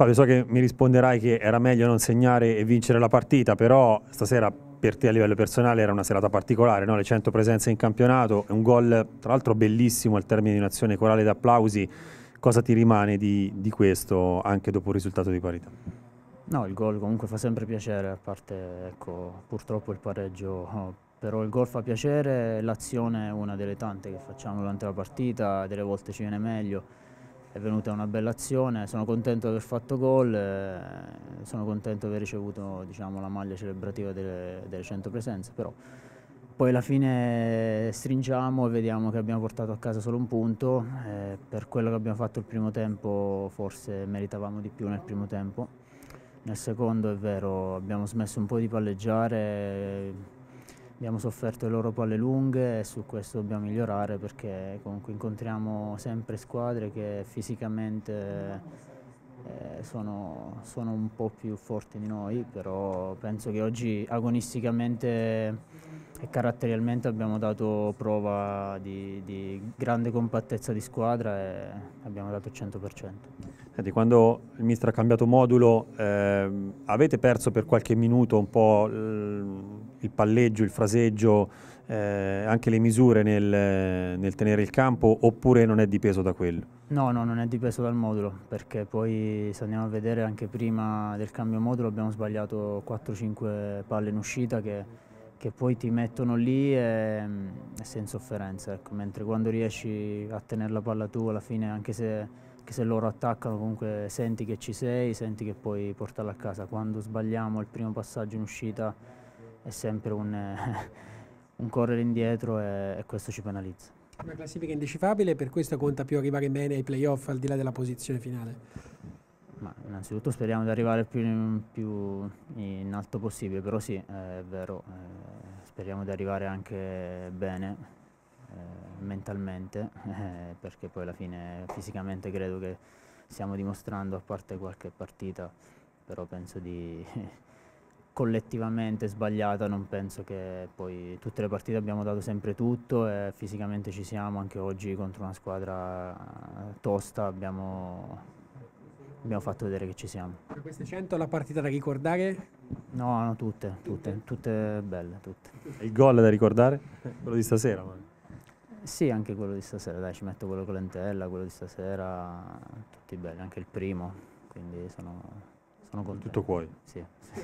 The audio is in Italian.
Fabio, so che mi risponderai che era meglio non segnare e vincere la partita, però stasera per te a livello personale era una serata particolare, no? le 100 presenze in campionato, un gol tra l'altro bellissimo al termine di un'azione corale d'applausi, cosa ti rimane di, di questo anche dopo il risultato di parità? No, il gol comunque fa sempre piacere, a parte ecco, purtroppo il pareggio, no, però il gol fa piacere, l'azione è una delle tante che facciamo durante la partita, delle volte ci viene meglio è venuta una bella azione, sono contento di aver fatto gol, eh, sono contento di aver ricevuto diciamo, la maglia celebrativa delle, delle 100 presenze, però poi alla fine stringiamo e vediamo che abbiamo portato a casa solo un punto, eh, per quello che abbiamo fatto il primo tempo forse meritavamo di più nel primo tempo, nel secondo è vero abbiamo smesso un po' di palleggiare, abbiamo sofferto le loro palle lunghe e su questo dobbiamo migliorare perché comunque incontriamo sempre squadre che fisicamente eh, sono, sono, un po' più forti di noi, però penso che oggi agonisticamente e caratterialmente abbiamo dato prova di, di grande compattezza di squadra e abbiamo dato il 100%. Senti, quando il mister ha cambiato modulo eh, avete perso per qualche minuto un po' il palleggio, il fraseggio, eh, anche le misure nel, nel, tenere il campo oppure non è dipeso da quello? No, no, non è dipeso dal modulo perché poi se andiamo a vedere anche prima del cambio modulo abbiamo sbagliato 4-5 palle in uscita che che poi ti mettono lì e, e mm, senza offerenze, ecco. mentre quando riesci a tenere la palla tua alla fine, anche se, anche se, loro attaccano, comunque senti che ci sei, senti che puoi portarla a casa. Quando sbagliamo il primo passaggio in uscita è sempre un, un correre indietro e, e questo ci penalizza. Una classifica indecifabile, per questo conta più arrivare bene ai playoff al di là della posizione finale. Ma innanzitutto speriamo di arrivare più in, più in alto possibile, però sì, eh, è vero, eh, speriamo di arrivare anche bene eh, mentalmente, eh, perché poi alla fine fisicamente credo che stiamo dimostrando, a parte qualche partita, però penso di collettivamente sbagliata, non penso che poi tutte le partite abbiamo dato sempre tutto e fisicamente ci siamo, anche oggi contro una squadra tosta abbiamo abbiamo fatto vedere che ci siamo. Per queste 100 la partita da ricordare? No, no, tutte, tutte, tutte belle, tutte. Il gol da ricordare? Quello di stasera? Ma... Sì, anche quello di stasera, dai, ci metto quello con l'entella, quello di stasera, tutti belli, anche il primo, quindi sono, sono contento. Tutto cuore? Sì. sì.